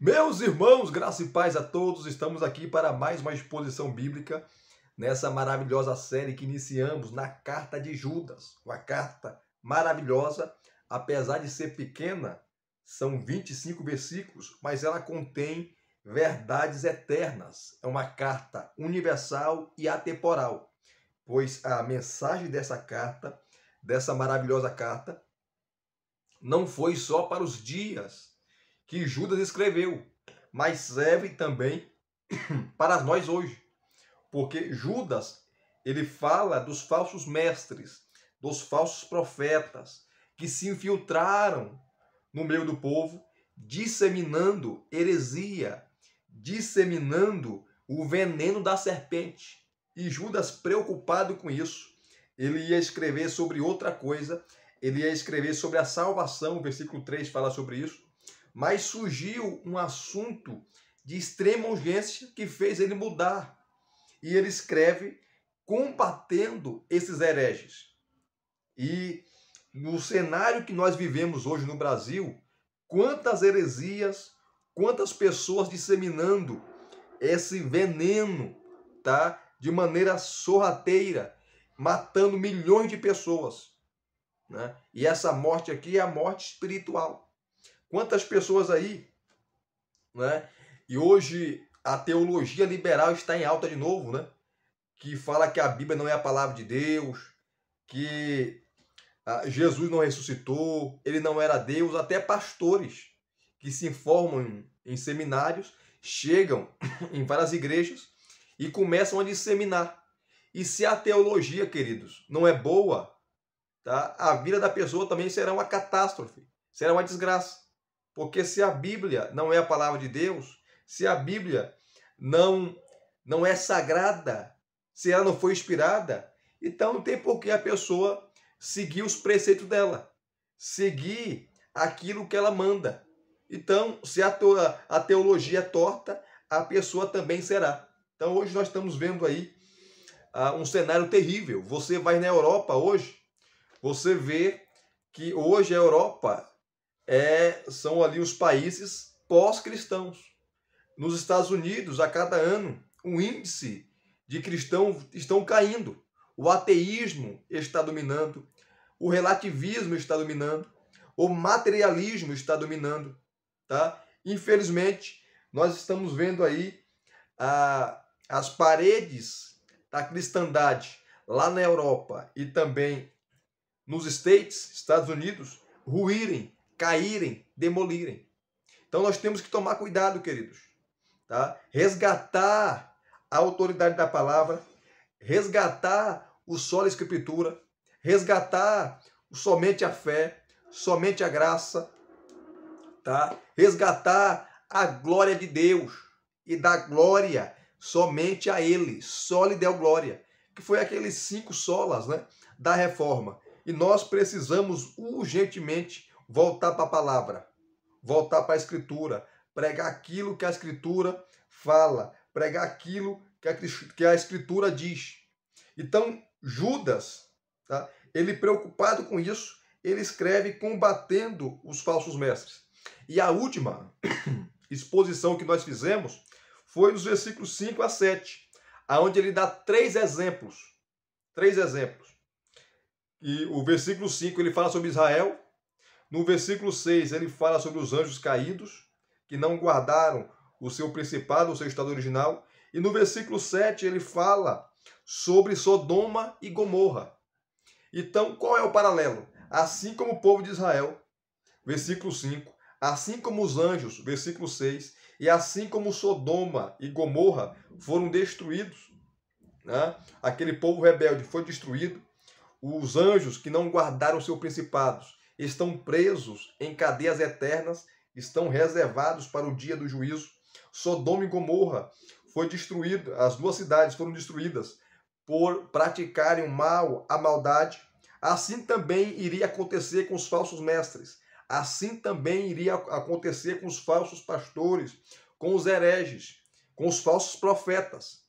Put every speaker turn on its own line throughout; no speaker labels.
Meus irmãos, graça e paz a todos, estamos aqui para mais uma exposição bíblica nessa maravilhosa série que iniciamos na carta de Judas. Uma carta maravilhosa, apesar de ser pequena, são 25 versículos, mas ela contém verdades eternas. É uma carta universal e atemporal, pois a mensagem dessa carta, dessa maravilhosa carta, não foi só para os dias que Judas escreveu, mas serve também para nós hoje. Porque Judas, ele fala dos falsos mestres, dos falsos profetas, que se infiltraram no meio do povo, disseminando heresia, disseminando o veneno da serpente. E Judas, preocupado com isso, ele ia escrever sobre outra coisa, ele ia escrever sobre a salvação, o versículo 3 fala sobre isso, mas surgiu um assunto de extrema urgência que fez ele mudar. E ele escreve combatendo esses hereges. E no cenário que nós vivemos hoje no Brasil, quantas heresias, quantas pessoas disseminando esse veneno, tá? De maneira sorrateira, matando milhões de pessoas, né? E essa morte aqui é a morte espiritual. Quantas pessoas aí, né? E hoje a teologia liberal está em alta de novo, né? Que fala que a Bíblia não é a palavra de Deus, que ah, Jesus não ressuscitou, ele não era Deus, até pastores que se formam em, seminários chegam em várias igrejas e começam a disseminar. E se a teologia, queridos, não é boa, tá? a vida da pessoa também será uma catástrofe, será uma desgraça. Porque se a Bíblia não é a palavra de Deus, se a Bíblia não não é sagrada, se ela não foi inspirada, então não tem por que a pessoa seguir os preceitos dela, seguir aquilo que ela manda. Então, se a, tua, a teologia é torta, a pessoa também será. Então, hoje nós estamos vendo aí uh, um cenário terrível. Você vai na Europa hoje, você vê que hoje a Europa é, são ali os países pós-cristãos. Nos Estados Unidos, a cada ano, o índice de cristãos estão caindo. O ateísmo está dominando, o relativismo está dominando, o materialismo está dominando, tá? Infelizmente, nós estamos vendo aí a, as paredes da cristandade lá na Europa e também nos States, Estados Unidos, ruírem caírem, demolirem. Então nós temos que tomar cuidado, queridos. Tá? Resgatar a autoridade da palavra, resgatar o solo escritura, resgatar somente a fé, somente a graça, tá? Resgatar a glória de Deus e dar glória somente a ele, só lhe deu glória, que foi aqueles cinco solas, né, da reforma. E nós precisamos urgentemente voltar para a palavra, voltar para a escritura, pregar aquilo que a escritura fala, pregar aquilo que a, escritura diz. Então, Judas, tá? ele preocupado com isso, ele escreve combatendo os falsos mestres. E a última exposição que nós fizemos foi nos versículos 5 a 7, aonde ele dá três exemplos. Três exemplos. E o versículo 5 ele fala sobre Israel, no versículo 6, ele fala sobre os anjos caídos, que não guardaram o seu principado, o seu estado original. E no versículo 7, ele fala sobre Sodoma e Gomorra. Então, qual é o paralelo? Assim como o povo de Israel, versículo 5, assim como os anjos, versículo 6, e assim como Sodoma e Gomorra foram destruídos, né? aquele povo rebelde foi destruído, os anjos que não guardaram seu principados estão presos em cadeias eternas, estão reservados para o dia do juízo. Sodoma e Gomorra foi destruído, as duas cidades foram destruídas por praticarem o mal, a maldade. Assim também iria acontecer com os falsos mestres. Assim também iria acontecer com os falsos pastores, com os hereges, com os falsos profetas.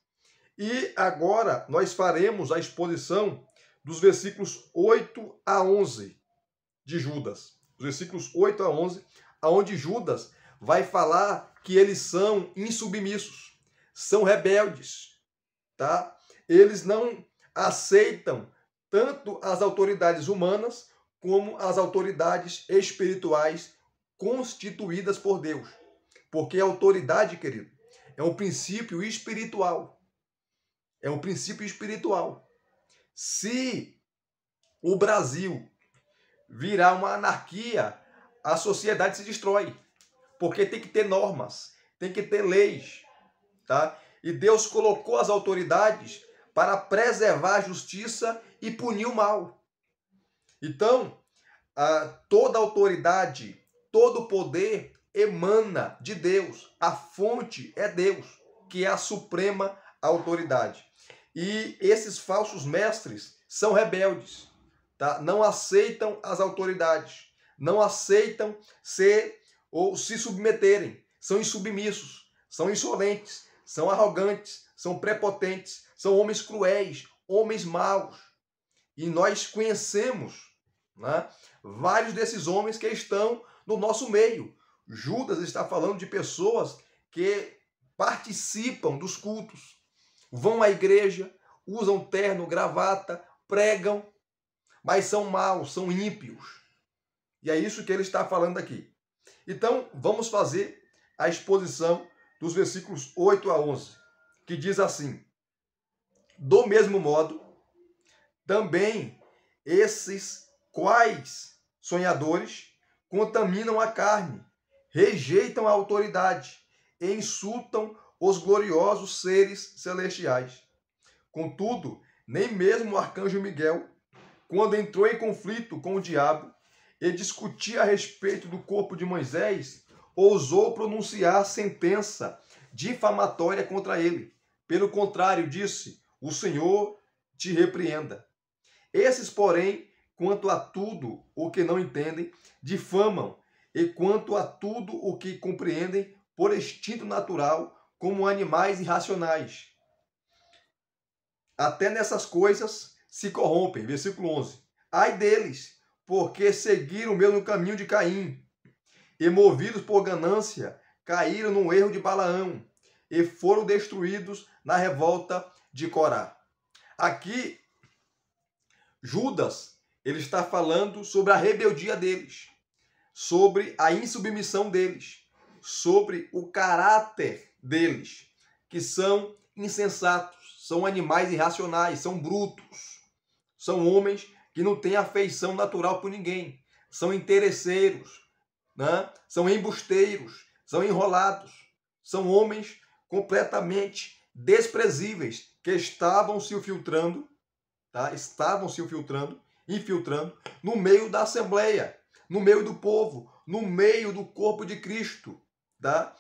E agora nós faremos a exposição dos versículos 8 a 11 de Judas, os versículos 8 a 11, aonde Judas vai falar que eles são insubmissos, são rebeldes, tá? Eles não aceitam tanto as autoridades humanas como as autoridades espirituais constituídas por Deus. Porque a autoridade, querido, é um princípio espiritual. É um princípio espiritual. Se o Brasil virar uma anarquia, a sociedade se destrói. Porque tem que ter normas, tem que ter leis, tá? E Deus colocou as autoridades para preservar a justiça e punir o mal. Então, toda autoridade, todo poder emana de Deus. A fonte é Deus, que é a suprema autoridade. E esses falsos mestres são rebeldes tá? não aceitam as autoridades, não aceitam ser ou se submeterem, são insubmissos, são insolentes, são arrogantes, são prepotentes, são homens cruéis, homens maus. E nós conhecemos né, vários desses homens que estão no nosso meio. Judas está falando de pessoas que participam dos cultos, vão à igreja, usam terno, gravata, pregam, mas são maus, são ímpios. E é isso que ele está falando aqui. Então, vamos fazer a exposição dos versículos 8 a 11, que diz assim: Do mesmo modo, também esses quais sonhadores contaminam a carne, rejeitam a autoridade e insultam os gloriosos seres celestiais. Contudo, nem mesmo o arcanjo Miguel quando entrou em conflito com o diabo e discutia a respeito do corpo de Moisés, ousou pronunciar sentença difamatória contra ele. Pelo contrário, disse: O Senhor te repreenda. Esses, porém, quanto a tudo o que não entendem, difamam, e quanto a tudo o que compreendem, por instinto natural, como animais irracionais. Até nessas coisas se corrompem. Versículo 11. Ai deles, porque seguiram o mesmo caminho de Caim, e movidos por ganância, caíram no erro de Balaão, e foram destruídos na revolta de Corá. Aqui, Judas, ele está falando sobre a rebeldia deles, sobre a insubmissão deles, sobre o caráter deles, que são insensatos, são animais irracionais, são brutos. São homens que não têm afeição natural por ninguém. São interesseiros, né? são embusteiros, são enrolados. São homens completamente desprezíveis que estavam se infiltrando, tá? estavam se infiltrando, infiltrando no meio da assembleia, no meio do povo, no meio do corpo de Cristo. Tá?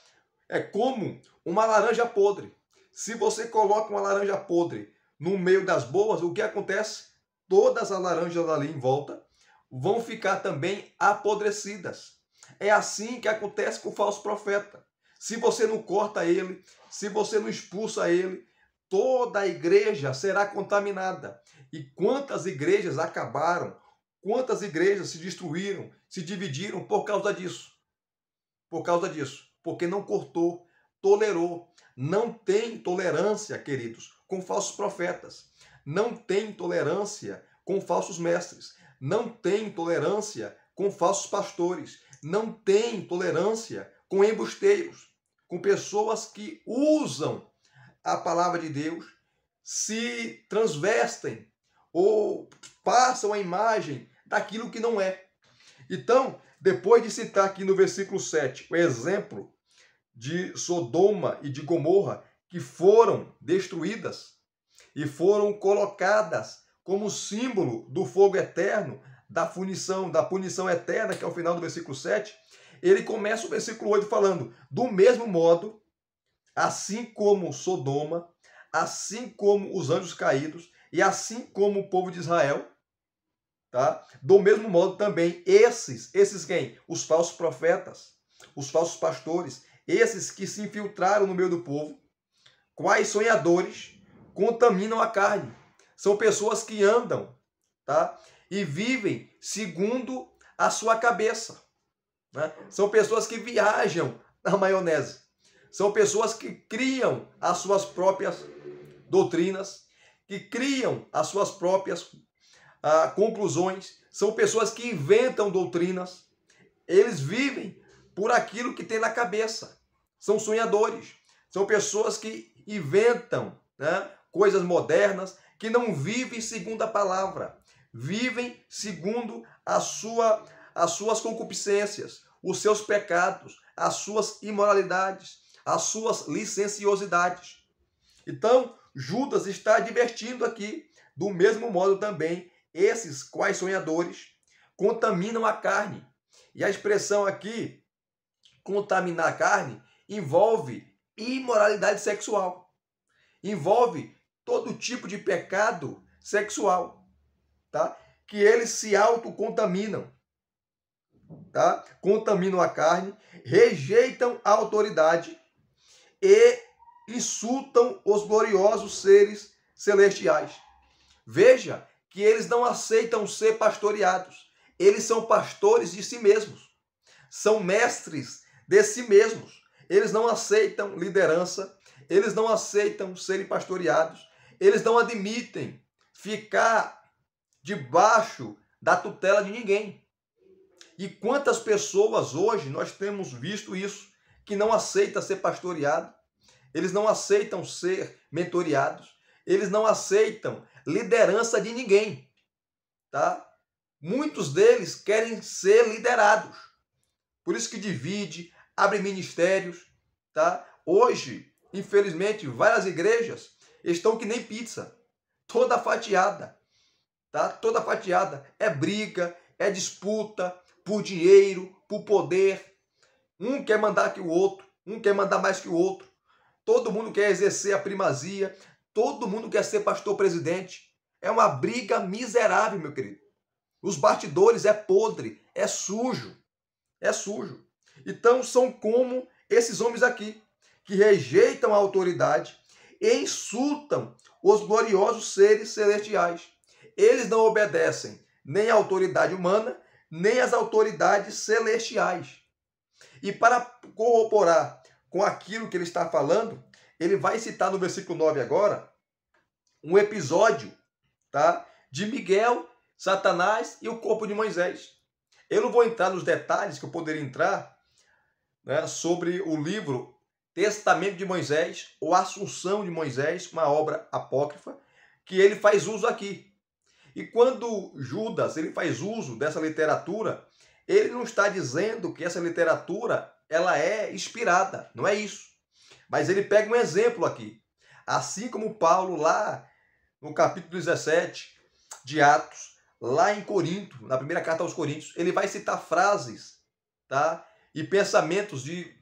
É como uma laranja podre. Se você coloca uma laranja podre no meio das boas, o que acontece? todas as laranjas ali em volta vão ficar também apodrecidas. É assim que acontece com o falso profeta. Se você não corta ele, se você não expulsa ele, toda a igreja será contaminada. E quantas igrejas acabaram, quantas igrejas se destruíram, se dividiram por causa disso? Por causa disso, porque não cortou, tolerou. Não tem tolerância, queridos, com falsos profetas não tem tolerância com falsos mestres, não tem tolerância com falsos pastores, não tem tolerância com embusteiros, com pessoas que usam a palavra de Deus, se transvestem ou passam a imagem daquilo que não é. Então, depois de citar aqui no versículo 7 o exemplo de Sodoma e de Gomorra que foram destruídas, e foram colocadas como símbolo do fogo eterno, da punição, da punição eterna, que é o final do versículo 7, ele começa o versículo 8 falando: Do mesmo modo, assim como Sodoma, assim como os anjos caídos, e assim como o povo de Israel, tá? Do mesmo modo também esses, esses quem? Os falsos profetas, os falsos pastores, esses que se infiltraram no meio do povo, quais sonhadores, contaminam a carne. São pessoas que andam, tá? E vivem segundo a sua cabeça. Né? São pessoas que viajam na maionese. São pessoas que criam as suas próprias doutrinas, que criam as suas próprias ah, conclusões. São pessoas que inventam doutrinas. Eles vivem por aquilo que tem na cabeça. São sonhadores. São pessoas que inventam né, coisas modernas, que não vivem segundo a palavra, vivem segundo a sua, as suas concupiscências, os seus pecados, as suas imoralidades, as suas licenciosidades. Então, Judas está advertindo aqui, do mesmo modo também, esses quais sonhadores contaminam a carne. E a expressão aqui, contaminar a carne, envolve imoralidade sexual. Envolve todo tipo de pecado sexual, tá? Que eles se autocontaminam, tá? Contaminam a carne, rejeitam a autoridade e insultam os gloriosos seres celestiais. Veja que eles não aceitam ser pastoreados. Eles são pastores de si mesmos. São mestres de si mesmos. Eles não aceitam liderança, eles não aceitam serem pastoreados, eles não admitem ficar debaixo da tutela de ninguém. E quantas pessoas hoje nós temos visto isso, que não aceita ser pastoreado, eles não aceitam ser mentoriados, eles não aceitam liderança de ninguém, tá? Muitos deles querem ser liderados. Por isso que divide, abre ministérios, tá? Hoje, infelizmente, várias igrejas estão que nem pizza, toda fatiada, tá? Toda fatiada. É briga, é disputa por dinheiro, por poder. Um quer mandar que o outro, um quer mandar mais que o outro. Todo mundo quer exercer a primazia, todo mundo quer ser pastor presidente. É uma briga miserável, meu querido. Os bastidores é podre, é sujo, é sujo. Então são como esses homens aqui, que rejeitam a autoridade, e insultam os gloriosos seres celestiais. Eles não obedecem nem à autoridade humana, nem às autoridades celestiais. E para corroborar com aquilo que ele está falando, ele vai citar no versículo 9 agora um episódio, tá? De Miguel, Satanás e o corpo de Moisés. Eu não vou entrar nos detalhes que eu poderia entrar né, sobre o livro Testamento de Moisés ou Assunção de Moisés, uma obra apócrifa, que ele faz uso aqui. E quando Judas ele faz uso dessa literatura, ele não está dizendo que essa literatura ela é inspirada, não é isso. Mas ele pega um exemplo aqui. Assim como Paulo lá no capítulo 17 de Atos, lá em Corinto, na primeira carta aos Coríntios, ele vai citar frases, tá? E pensamentos de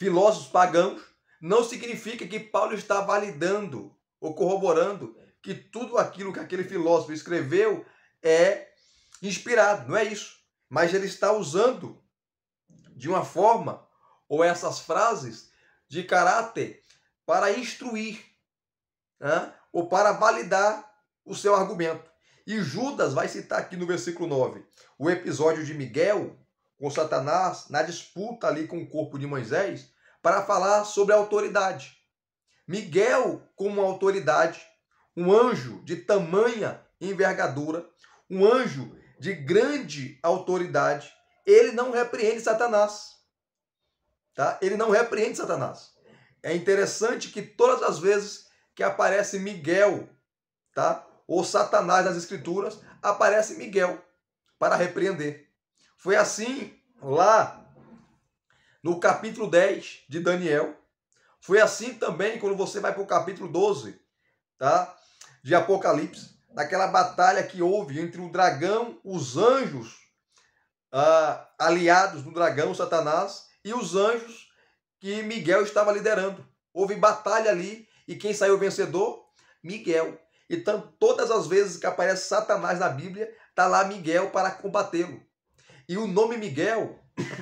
filósofos pagãos, não significa que Paulo está validando ou corroborando que tudo aquilo que aquele filósofo escreveu é inspirado, não é isso. Mas ele está usando de uma forma ou essas frases de caráter para instruir né? ou para validar o seu argumento. E Judas vai citar aqui no versículo 9 o episódio de Miguel com Satanás na disputa ali com o corpo de Moisés para falar sobre a autoridade. Miguel, como autoridade, um anjo de tamanha envergadura, um anjo de grande autoridade, ele não repreende Satanás. Tá? Ele não repreende Satanás. É interessante que todas as vezes que aparece Miguel, tá? Ou Satanás nas escrituras, aparece Miguel para repreender. Foi assim lá no capítulo 10 de Daniel. Foi assim também quando você vai para o capítulo 12 tá? de Apocalipse, naquela batalha que houve entre o dragão, os anjos ah, aliados do dragão Satanás e os anjos que Miguel estava liderando. Houve batalha ali e quem saiu vencedor? Miguel. Então, todas as vezes que aparece Satanás na Bíblia, está lá Miguel para combatê-lo. E o nome Miguel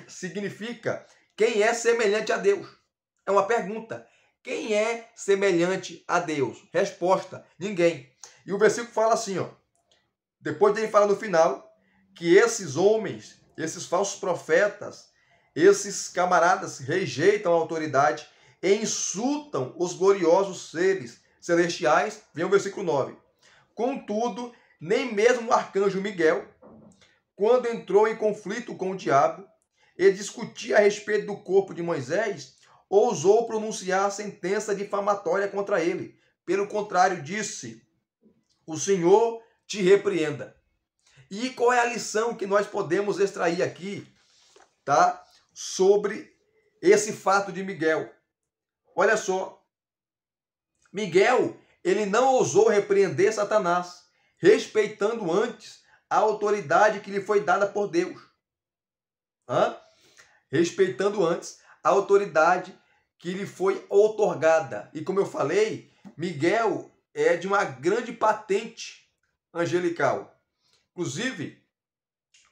significa quem é semelhante a Deus. É uma pergunta. Quem é semelhante a Deus? Resposta: ninguém. E o versículo fala assim, ó. Depois dele fala no final que esses homens, esses falsos profetas, esses camaradas rejeitam a autoridade e insultam os gloriosos seres celestiais. Vem o versículo 9. Contudo, nem mesmo o arcanjo Miguel, quando entrou em conflito com o diabo e discutia a respeito do corpo de Moisés, ousou pronunciar sentença difamatória contra ele. Pelo contrário, disse: O Senhor te repreenda. E qual é a lição que nós podemos extrair aqui, tá? Sobre esse fato de Miguel. Olha só. Miguel, ele não ousou repreender Satanás, respeitando antes a autoridade que lhe foi dada por Deus. Hã? Respeitando antes a autoridade que lhe foi outorgada. E como eu falei, Miguel é de uma grande patente angelical. Inclusive,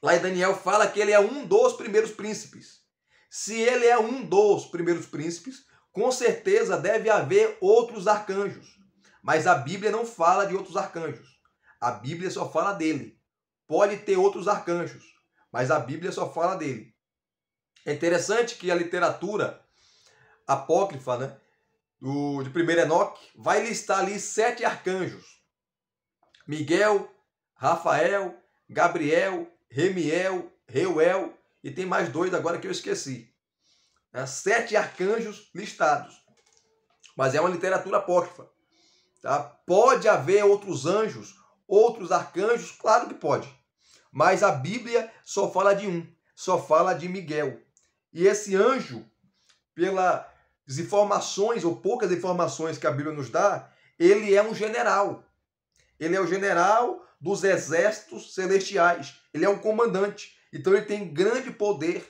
lá em Daniel fala que ele é um dos primeiros príncipes. Se ele é um dos primeiros príncipes, com certeza deve haver outros arcanjos. Mas a Bíblia não fala de outros arcanjos. A Bíblia só fala dele. Pode ter outros arcanjos, mas a Bíblia só fala dele. É interessante que a literatura apócrifa, né, do, de 1 Enoque, vai listar ali sete arcanjos: Miguel, Rafael, Gabriel, Remiel, Reuel e tem mais dois agora que eu esqueci. É, sete arcanjos listados. Mas é uma literatura apócrifa. Tá? Pode haver outros anjos outros arcanjos? Claro que pode. Mas a Bíblia só fala de um, só fala de Miguel. E esse anjo, pelas informações ou poucas informações que a Bíblia nos dá, ele é um general. Ele é o general dos exércitos celestiais. Ele é um comandante. Então ele tem grande poder,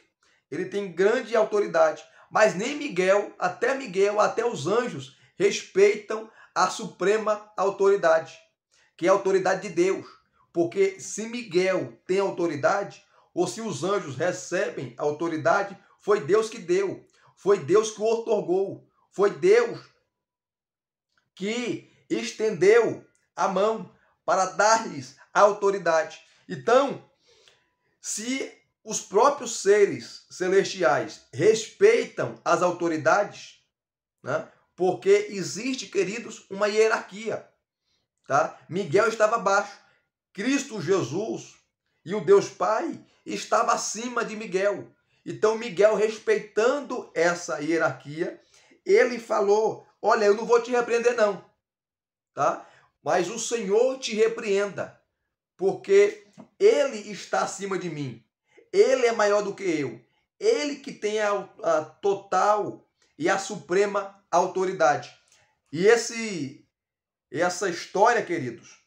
ele tem grande autoridade. Mas nem Miguel, até Miguel, até os anjos respeitam a suprema autoridade que é a autoridade de Deus. Porque se Miguel tem autoridade, ou se os anjos recebem a autoridade, foi Deus que deu, foi Deus que o otorgou, foi Deus que estendeu a mão para dar-lhes a autoridade. Então, se os próprios seres celestiais respeitam as autoridades, né? porque existe, queridos, uma hierarquia tá? Miguel estava abaixo. Cristo Jesus e o Deus Pai estava acima de Miguel. Então Miguel, respeitando essa hierarquia, ele falou: "Olha, eu não vou te repreender não". Tá? Mas o Senhor te repreenda, porque ele está acima de mim. Ele é maior do que eu. Ele que tem a, a total e a suprema autoridade. E esse essa história, queridos.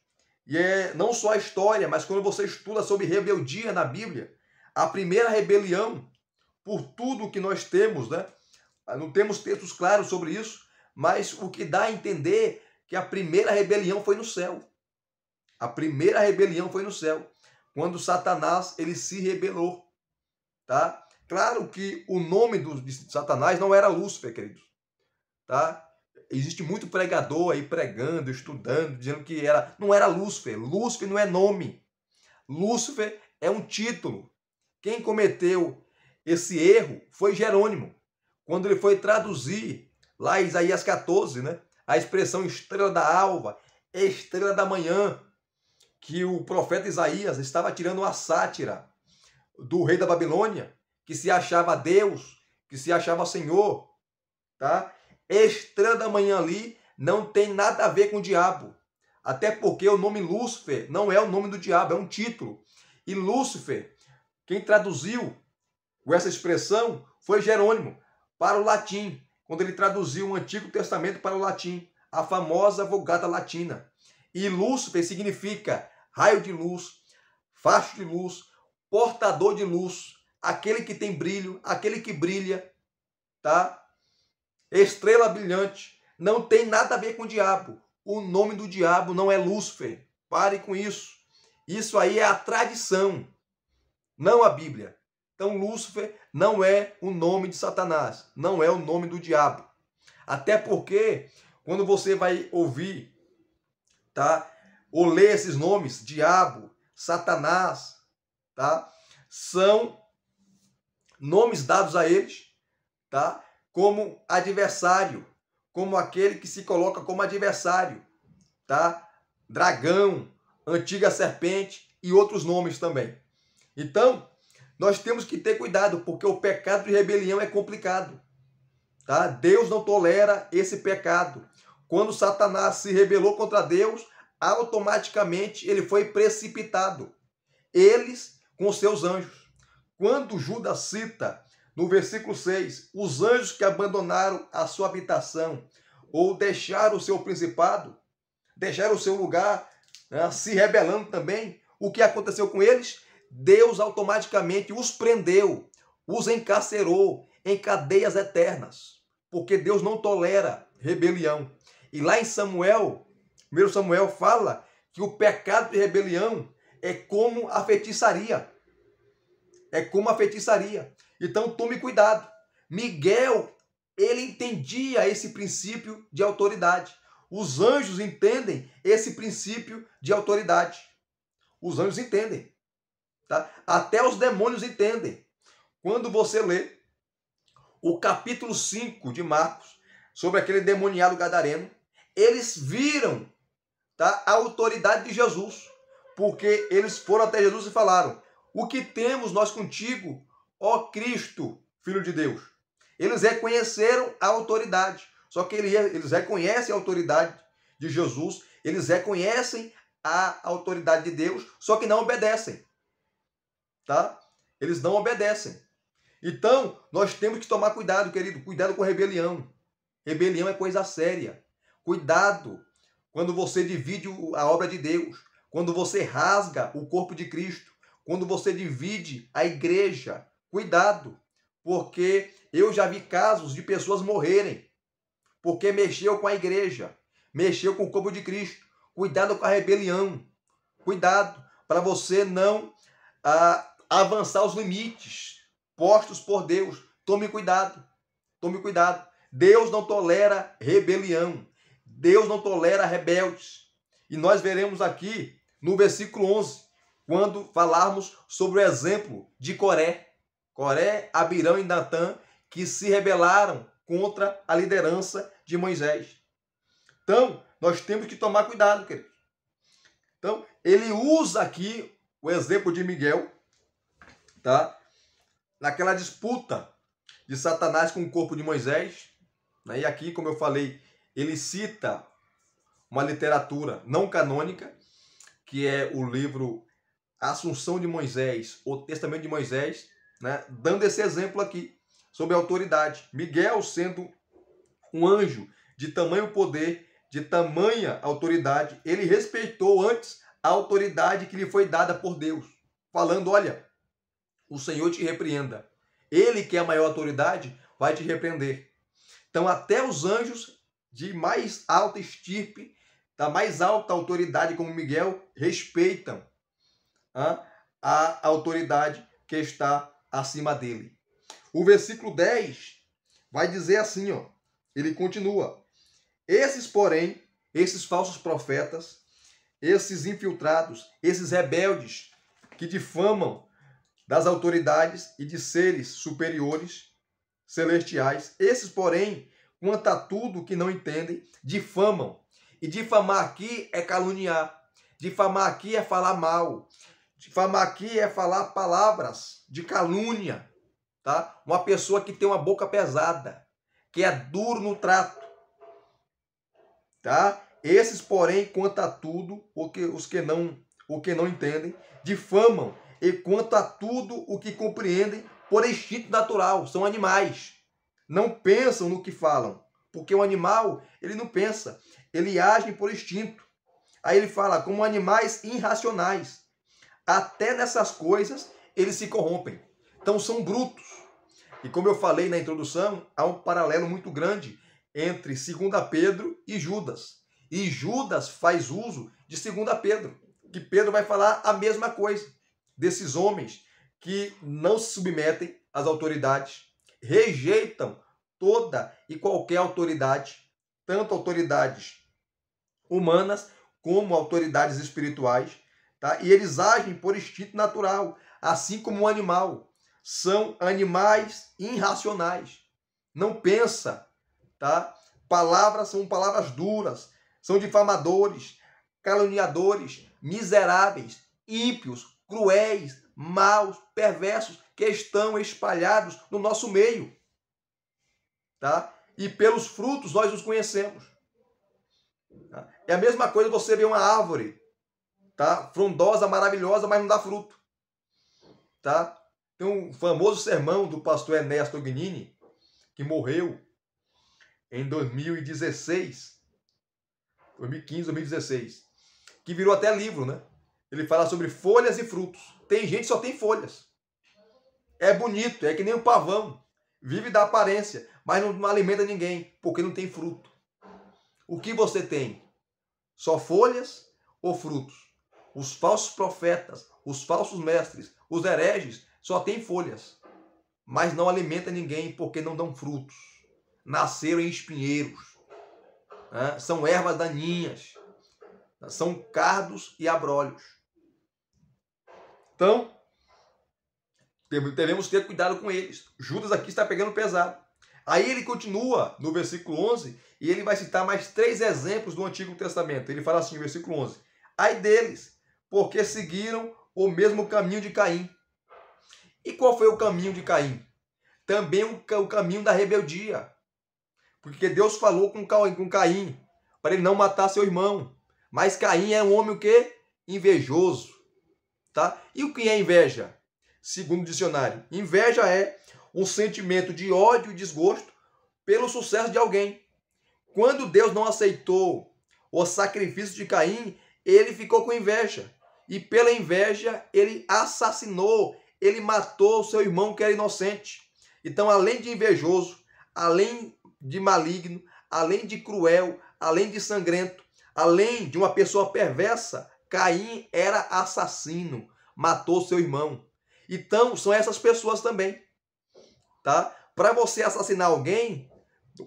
E é não só a história, mas quando você estuda sobre rebeldia na Bíblia, a primeira rebelião, por tudo que nós temos, né? Ah, não temos textos claros sobre isso, mas o que dá a entender que a primeira rebelião foi no céu. A primeira rebelião foi no céu, quando Satanás ele se rebelou, tá? Claro que o nome de Satanás não era Lúcifer, queridos, tá? existe muito pregador aí pregando, estudando, dizendo que era, não era Lúcifer. Lúcifer não é nome. Lúcifer é um título. Quem cometeu esse erro foi Jerônimo, quando ele foi traduzir lá em Isaías 14, né, a expressão estrela da alva, estrela da manhã, que o profeta Isaías estava tirando uma sátira do rei da Babilônia, que se achava Deus, que se achava Senhor, tá? estrela da manhã ali não tem nada a ver com o diabo. Até porque o nome Lúcifer não é o nome do diabo, é um título. E Lúcifer, quem traduziu essa expressão foi Jerônimo para o latim, quando ele traduziu o Antigo Testamento para o latim, a famosa Vulgata Latina. E Lúcifer significa raio de luz, facho de luz, portador de luz, aquele que tem brilho, aquele que brilha, tá? estrela brilhante, não tem nada a ver com o diabo. O nome do diabo não é Lúcifer. Pare com isso. Isso aí é a tradição, não a Bíblia. Então, Lúcifer não é o nome de Satanás, não é o nome do diabo. Até porque, quando você vai ouvir, tá? Ou ler esses nomes, diabo, Satanás, tá? São nomes dados a eles, tá? como adversário, como aquele que se coloca como adversário, tá? Dragão, antiga serpente e outros nomes também. Então, nós temos que ter cuidado, porque o pecado de rebelião é complicado, tá? Deus não tolera esse pecado. Quando Satanás se rebelou contra Deus, automaticamente ele foi precipitado. Eles com seus anjos. Quando Judas cita no versículo 6, os anjos que abandonaram a sua habitação ou deixaram o seu principado, deixaram o seu lugar, né, se rebelando também, o que aconteceu com eles? Deus automaticamente os prendeu, os encarcerou em cadeias eternas, porque Deus não tolera rebelião. E lá em Samuel, 1 Samuel fala que o pecado de rebelião é como a feitiçaria. É como a feitiçaria. Então tome cuidado. Miguel, ele entendia esse princípio de autoridade. Os anjos entendem esse princípio de autoridade. Os anjos entendem. Tá? Até os demônios entendem. Quando você lê o capítulo 5 de Marcos, sobre aquele demoniado gadareno, eles viram tá, a autoridade de Jesus, porque eles foram até Jesus e falaram: O que temos nós contigo, ó Cristo, Filho de Deus. Eles reconheceram a autoridade. Só que é, eles reconhecem a autoridade de Jesus, eles reconhecem a autoridade de Deus, só que não obedecem. Tá? Eles não obedecem. Então, nós temos que tomar cuidado, querido. Cuidado com rebelião. Rebelião é coisa séria. Cuidado quando você divide a obra de Deus, quando você rasga o corpo de Cristo, quando você divide a igreja, Cuidado, porque eu já vi casos de pessoas morrerem porque mexeu com a igreja, mexeu com o corpo de Cristo. Cuidado com a rebelião. Cuidado para você não ah, avançar os limites postos por Deus. Tome cuidado. Tome cuidado. Deus não tolera rebelião. Deus não tolera rebeldes. E nós veremos aqui no versículo 11, quando falarmos sobre o exemplo de Coré. Coré, Abirão e Datã, que se rebelaram contra a liderança de Moisés. Então, nós temos que tomar cuidado, querido. Então, ele usa aqui o exemplo de Miguel, tá? Naquela disputa de Satanás com o corpo de Moisés. Né? E aqui, como eu falei, ele cita uma literatura não canônica, que é o livro Assunção de Moisés, o Testamento de Moisés, né, dando esse exemplo aqui sobre autoridade. Miguel sendo um anjo de tamanho poder, de tamanha autoridade, ele respeitou antes a autoridade que lhe foi dada por Deus, falando: Olha, o Senhor te repreenda. Ele que é a maior autoridade vai te repreender. Então, até os anjos de mais alta estirpe, da mais alta autoridade, como Miguel, respeitam a, a autoridade que está acima dele. O versículo 10 vai dizer assim, ó, ele continua: Esses, porém, esses falsos profetas, esses infiltrados, esses rebeldes que difamam das autoridades e de seres superiores celestiais, esses, porém, quanto a tudo que não entendem, difamam. E difamar aqui é caluniar. Difamar aqui é falar mal. Difamar tipo, aqui é falar palavras de calúnia, tá? Uma pessoa que tem uma boca pesada, que é duro no trato, tá? Esses, porém, quanto a tudo, que os que não, o que não entendem, difamam e quanto a tudo o que compreendem por instinto natural, são animais. Não pensam no que falam, porque o animal, ele não pensa, ele age por instinto. Aí ele fala como animais irracionais até nessas coisas eles se corrompem. Então são brutos. E como eu falei na introdução, há um paralelo muito grande entre 2 Pedro e Judas. E Judas faz uso de 2 Pedro, que Pedro vai falar a mesma coisa desses homens que não se submetem às autoridades, rejeitam toda e qualquer autoridade, tanto autoridades humanas como autoridades espirituais, Tá? E eles agem por instinto natural, assim como o um animal. São animais irracionais. Não pensa, tá? Palavras são palavras duras, são difamadores, caluniadores, miseráveis, ímpios, cruéis, maus, perversos que estão espalhados no nosso meio. Tá? E pelos frutos nós os conhecemos. Tá? É a mesma coisa você ver uma árvore tá? Frondosa, maravilhosa, mas não dá fruto, tá? Tem um famoso sermão do pastor Ernesto Tognini, que morreu em 2016, 2015, 2016, que virou até livro, né? Ele fala sobre folhas e frutos. Tem gente que só tem folhas. É bonito, é que nem o um pavão. Vive da aparência, mas não, não alimenta ninguém, porque não tem fruto. O que você tem? Só folhas ou frutos? Os falsos profetas, os falsos mestres, os hereges só têm folhas, mas não alimenta ninguém porque não dão frutos. Nasceram em espinheiros, né? são ervas daninhas, né? são cardos e abrolhos. Então, devemos ter cuidado com eles. Judas aqui está pegando pesado. Aí ele continua no versículo 11 e ele vai citar mais três exemplos do Antigo Testamento. Ele fala assim, versículo 11: Ai deles porque seguiram o mesmo caminho de Caim. E qual foi o caminho de Caim? Também o, caminho da rebeldia. Porque Deus falou com, com Caim para ele não matar seu irmão. Mas Caim é um homem o quê? Invejoso. Tá? E o que é inveja? Segundo o dicionário, inveja é um sentimento de ódio e desgosto pelo sucesso de alguém. Quando Deus não aceitou o sacrifício de Caim, ele ficou com inveja e pela inveja ele assassinou, ele matou o seu irmão que era inocente. Então, além de invejoso, além de maligno, além de cruel, além de sangrento, além de uma pessoa perversa, Caim era assassino, matou seu irmão. Então, são essas pessoas também, tá? Para você assassinar alguém,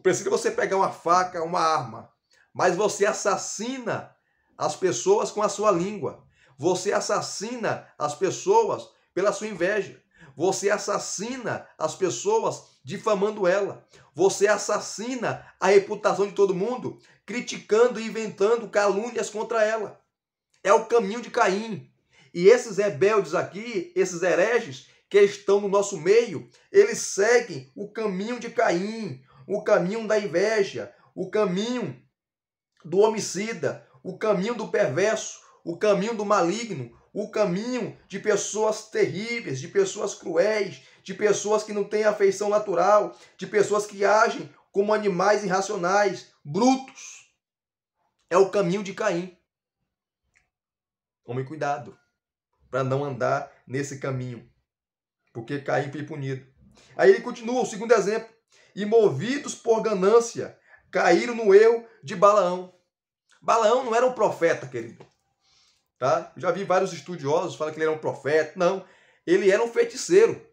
precisa você pegar uma faca, uma arma, mas você assassina as pessoas com a sua língua. Você assassina as pessoas pela sua inveja. Você assassina as pessoas difamando ela. Você assassina a reputação de todo mundo criticando e inventando calúnias contra ela. É o caminho de Caim. E esses rebeldes aqui, esses hereges que estão no nosso meio, eles seguem o caminho de Caim, o caminho da inveja, o caminho do homicida, o caminho do perverso, o caminho do maligno, o caminho de pessoas terríveis, de pessoas cruéis, de pessoas que não têm afeição natural, de pessoas que agem como animais irracionais, brutos. É o caminho de Caim. Tome cuidado para não andar nesse caminho, porque Caim foi punido. Aí ele continua, o segundo exemplo. E movidos por ganância, caíram no eu de Balaão. Balaão não era um profeta, querido. Tá? Já vi vários estudiosos falando que ele era um profeta. Não, ele era um feiticeiro.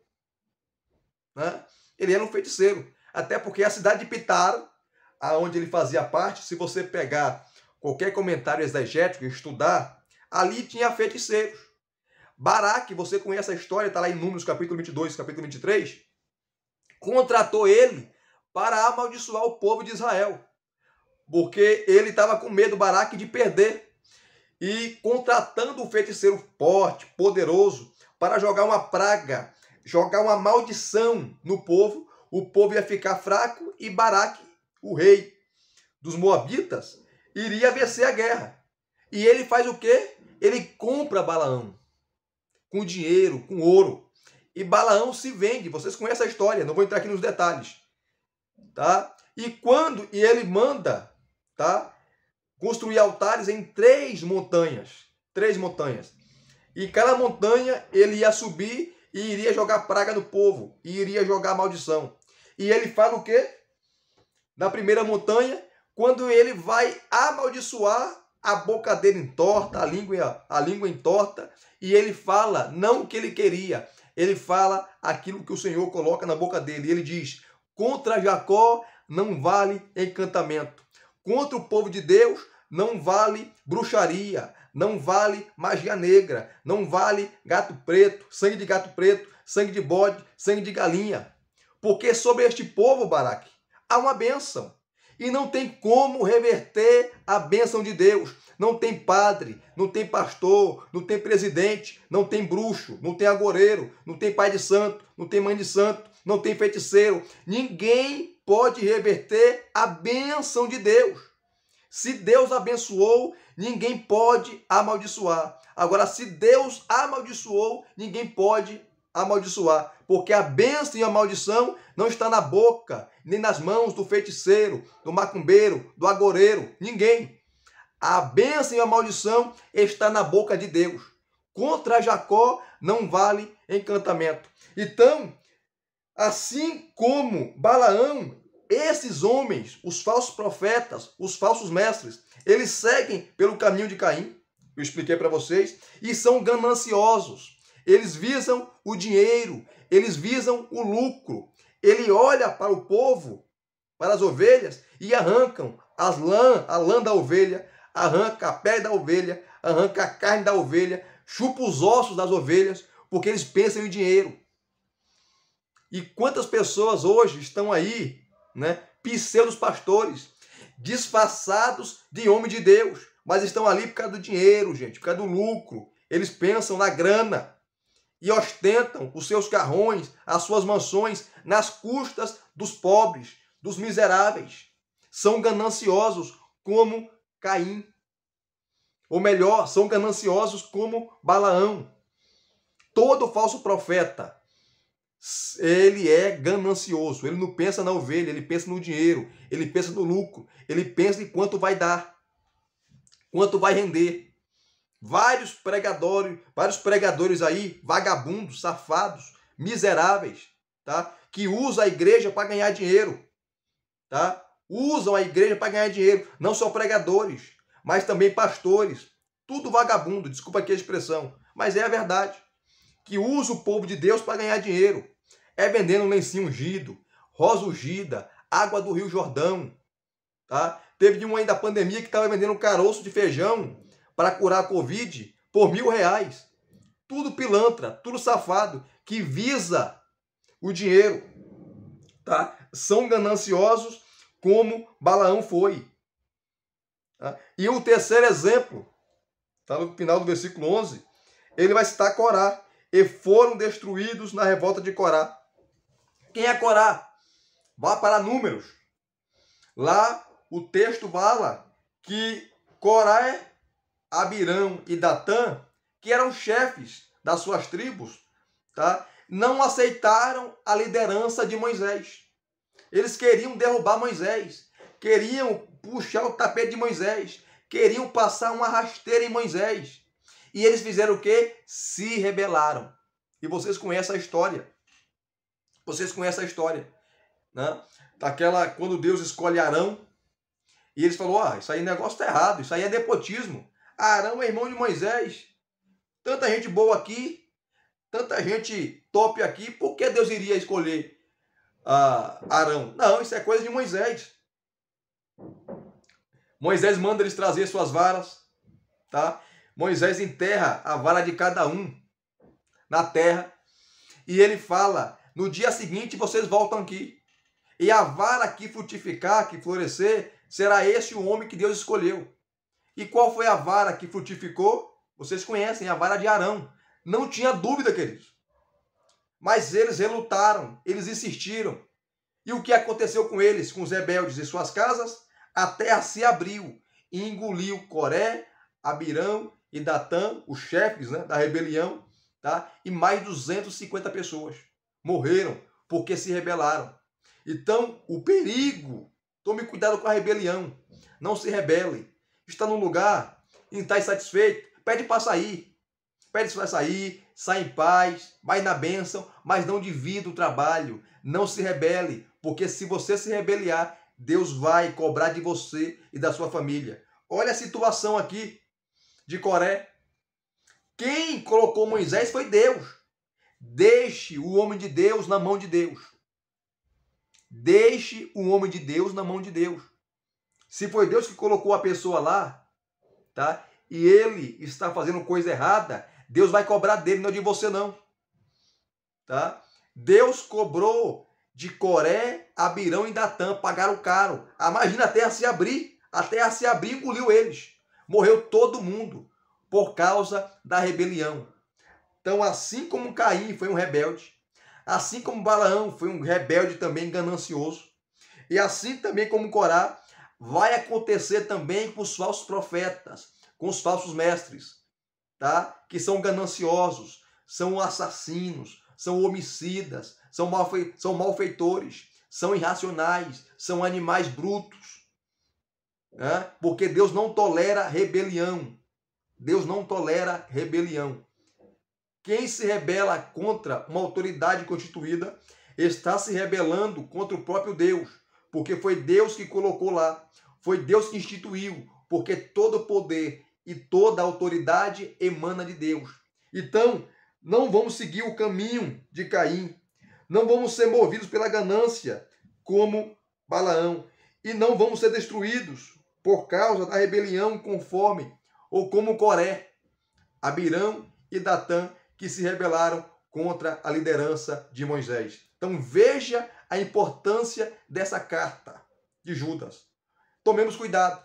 Né? Ele era um feiticeiro. Até porque a cidade de Pitar, aonde ele fazia parte, se você pegar qualquer comentário exegético e estudar, ali tinha feiticeiros. Baraque, você conhece a história, está lá em Números capítulo 22, capítulo 23, contratou ele para amaldiçoar o povo de Israel. Porque ele estava com medo, Baraque, de perder e contratando um feiticeiro forte, poderoso, para jogar uma praga, jogar uma maldição no povo, o povo ia ficar fraco e Baraque, o rei dos Moabitas, iria vencer a guerra. E ele faz o quê? Ele compra Balaão com dinheiro, com ouro. E Balaão se vende. Vocês conhecem a história, não vou entrar aqui nos detalhes. Tá? E quando e ele manda, tá? construir altares em três montanhas. Três montanhas. E cada montanha ele ia subir e iria jogar praga no povo, e iria jogar maldição. E ele fala o quê? Na primeira montanha, quando ele vai amaldiçoar, a boca dele entorta, a língua, a língua entorta, e ele fala não o que ele queria, ele fala aquilo que o Senhor coloca na boca dele. E ele diz: contra Jacó não vale encantamento, contra o povo de Deus não vale bruxaria, não vale magia negra, não vale gato preto, sangue de gato preto, sangue de bode, sangue de galinha. Porque sobre este povo, Baraque, há uma bênção. E não tem como reverter a bênção de Deus. Não tem padre, não tem pastor, não tem presidente, não tem bruxo, não tem agoreiro, não tem pai de santo, não tem mãe de santo, não tem feiticeiro. Ninguém pode reverter a bênção de Deus. Se Deus abençoou, ninguém pode amaldiçoar. Agora, se Deus amaldiçoou, ninguém pode amaldiçoar, porque a bênção e a maldição não está na boca, nem nas mãos do feiticeiro, do macumbeiro, do agoreiro, ninguém. A bênção e a maldição está na boca de Deus. Contra Jacó não vale encantamento. Então, assim como Balaão esses homens, os falsos profetas, os falsos mestres, eles seguem pelo caminho de Caim, eu expliquei para vocês, e são gananciosos. Eles visam o dinheiro, eles visam o lucro. Ele olha para o povo, para as ovelhas, e arrancam as lã, a lã da ovelha, arranca a pele da ovelha, arranca a carne da ovelha, chupa os ossos das ovelhas, porque eles pensam em dinheiro. E quantas pessoas hoje estão aí né? Pseudos pastores, disfarçados de homem de Deus, mas estão ali por causa do dinheiro, gente, por causa do lucro. Eles pensam na grana e ostentam os seus carrões, as suas mansões, nas custas dos pobres, dos miseráveis. São gananciosos como Caim. Ou melhor, são gananciosos como Balaão. Todo falso profeta ele é ganancioso, ele não pensa na ovelha, ele pensa no dinheiro, ele pensa no lucro, ele pensa em quanto vai dar, quanto vai render. Vários pregadores, vários pregadores aí, vagabundos, safados, miseráveis, tá? Que usa a igreja para ganhar dinheiro, tá? Usam a igreja para ganhar dinheiro, não só pregadores, mas também pastores, tudo vagabundo, desculpa aqui a expressão, mas é a verdade que usa o povo de Deus para ganhar dinheiro. É vendendo lencinho ungido, rosa ungida, água do Rio Jordão. Tá? Teve de um ainda da pandemia que estava vendendo caroço de feijão para curar a Covid por mil reais. Tudo pilantra, tudo safado, que visa o dinheiro. Tá? São gananciosos como Balaão foi. Tá? E o terceiro exemplo, tá no final do versículo 11, ele vai citar Corá e foram destruídos na revolta de Corá. Quem é Corá? Vá para Números. Lá o texto fala que Corá, é Abirão e Datã, que eram chefes das suas tribos, tá? não aceitaram a liderança de Moisés. Eles queriam derrubar Moisés, queriam puxar o tapete de Moisés, queriam passar uma rasteira em Moisés, e eles fizeram o quê? Se rebelaram. E vocês conhecem a história. Vocês conhecem a história. Né? Daquela, quando Deus escolhe Arão, e eles falou: ah, isso aí negócio tá errado, isso aí é nepotismo. Arão é irmão de Moisés. Tanta gente boa aqui, tanta gente top aqui, por que Deus iria escolher ah, Arão? Não, isso é coisa de Moisés. Moisés manda eles trazer suas varas, tá? Moisés enterra a vara de cada um na terra. E ele fala: no dia seguinte vocês voltam aqui. E a vara que frutificar, que florescer, será esse o homem que Deus escolheu. E qual foi a vara que frutificou? Vocês conhecem, a vara de Arão. Não tinha dúvida, queridos. Mas eles relutaram, eles insistiram. E o que aconteceu com eles, com os rebeldes e suas casas? A terra se abriu e engoliu Coré, Abirão e Datan, os chefes né, da rebelião, tá? e mais 250 pessoas morreram porque se rebelaram. Então, o perigo, tome cuidado com a rebelião, não se rebele. Está num lugar e está insatisfeito, pede para sair. Pede para sair, sai em paz, vai na bênção, mas não divida o trabalho, não se rebele, porque se você se rebeliar, Deus vai cobrar de você e da sua família. Olha a situação aqui de Coré. Quem colocou Moisés foi Deus. Deixe o homem de Deus na mão de Deus. Deixe o homem de Deus na mão de Deus. Se foi Deus que colocou a pessoa lá, tá? E ele está fazendo coisa errada, Deus vai cobrar dele, não é de você não. Tá? Deus cobrou de Coré, Abirão e Datã, pagaram caro. Imagina a terra se abrir, a terra se abrir engoliu eles. Morreu todo mundo por causa da rebelião. Então, assim como Caim foi um rebelde, assim como Balaão foi um rebelde também ganancioso, e assim também como Corá, vai acontecer também com os falsos profetas, com os falsos mestres, tá? Que são gananciosos, são assassinos, são homicidas, são, malfe são malfeitores, são irracionais, são animais brutos porque Deus não tolera rebelião. Deus não tolera rebelião. Quem se rebela contra uma autoridade constituída está se rebelando contra o próprio Deus, porque foi Deus que colocou lá, foi Deus que instituiu, porque todo poder e toda autoridade emana de Deus. Então, não vamos seguir o caminho de Caim, não vamos ser movidos pela ganância como Balaão, e não vamos ser destruídos por causa da rebelião conforme ou como Coré, Abirão e Datã que se rebelaram contra a liderança de Moisés. Então veja a importância dessa carta de Judas. Tomemos cuidado.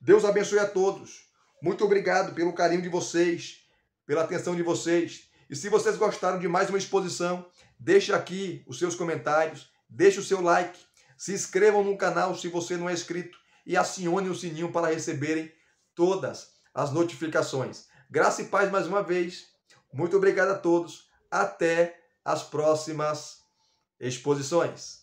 Deus abençoe a todos. Muito obrigado pelo carinho de vocês, pela atenção de vocês. E se vocês gostaram de mais uma exposição, deixe aqui os seus comentários, deixe o seu like, se inscrevam no canal se você não é inscrito e acione o sininho para receberem todas as notificações. Graça e paz mais uma vez. Muito obrigado a todos. Até as próximas exposições.